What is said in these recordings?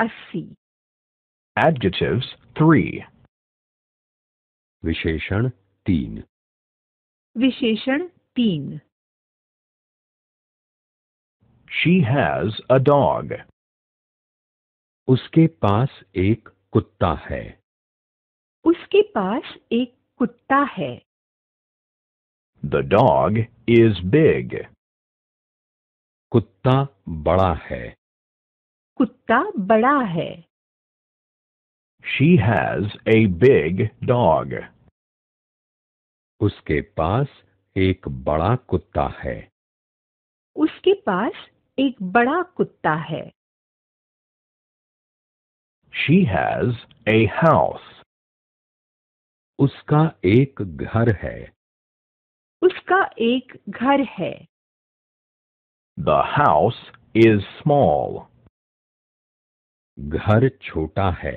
अस्सी एडजेटिव्स थ्री विशेषण तीन विशेषण तीन शी हैज अ डॉग उसके पास एक कुत्ता है उसके पास एक कुत्ता है द डॉग इज बिग कुत्ता बड़ा है कुत्ता बड़ा है She has a big dog. उसके पास एक बड़ा कुत्ता है उसके पास एक बड़ा कुत्ता है She has a house. उसका एक घर है उसका एक घर है The house is small. घर छोटा है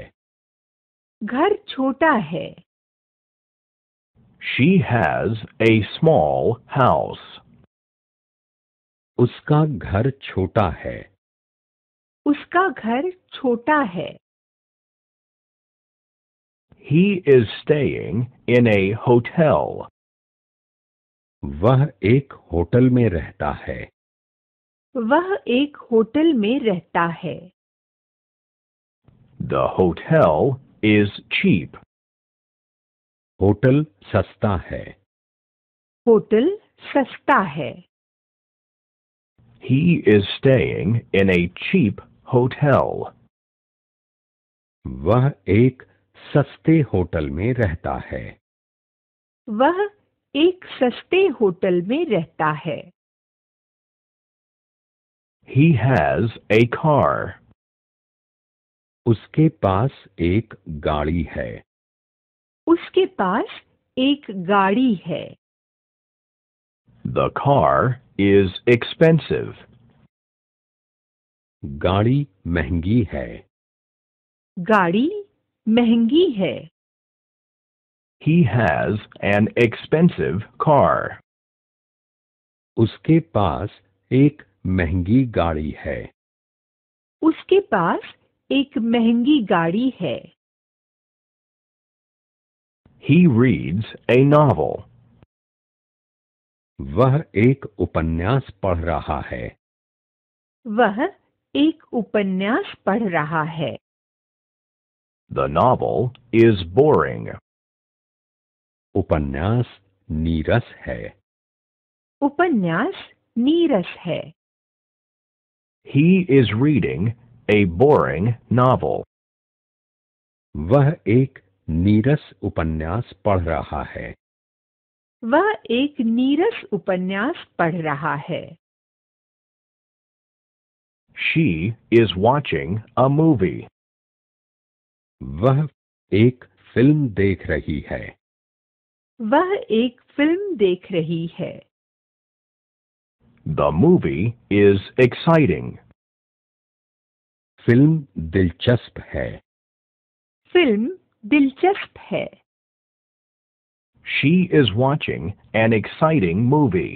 घर छोटा है She has a small house. उसका घर छोटा है उसका घर छोटा है He is staying in a hotel. वह एक होटल में रहता है वह एक होटल में रहता है The hotel is cheap. Hotel sasta hai. Hotel sasta hai. He is staying in a cheap hotel. वह एक सस्ते होटल में रहता है। वह एक सस्ते होटल में रहता है। He has a car. उसके पास एक गाड़ी है उसके पास एक गाड़ी है The car is expensive. गाड़ी महंगी है गाड़ी महंगी है He has an expensive car. उसके पास एक महंगी गाड़ी है उसके पास एक महंगी गाड़ी है He reads a novel. वह एक उपन्यास पढ़ रहा है वह एक उपन्यास पढ़ रहा है The novel is boring. उपन्यास नीरस है उपन्यास नीरस है He is reading A boring novel. वह एक नीरस उपन्यास पढ़ रहा है वह एक नीरस उपन्यास पढ़ रहा है She is watching a movie. वह एक फिल्म देख रही है वह एक फिल्म देख रही है The movie is exciting. film दिलचस्प है फिल्म दिलचस्प hai. She is watching an exciting movie.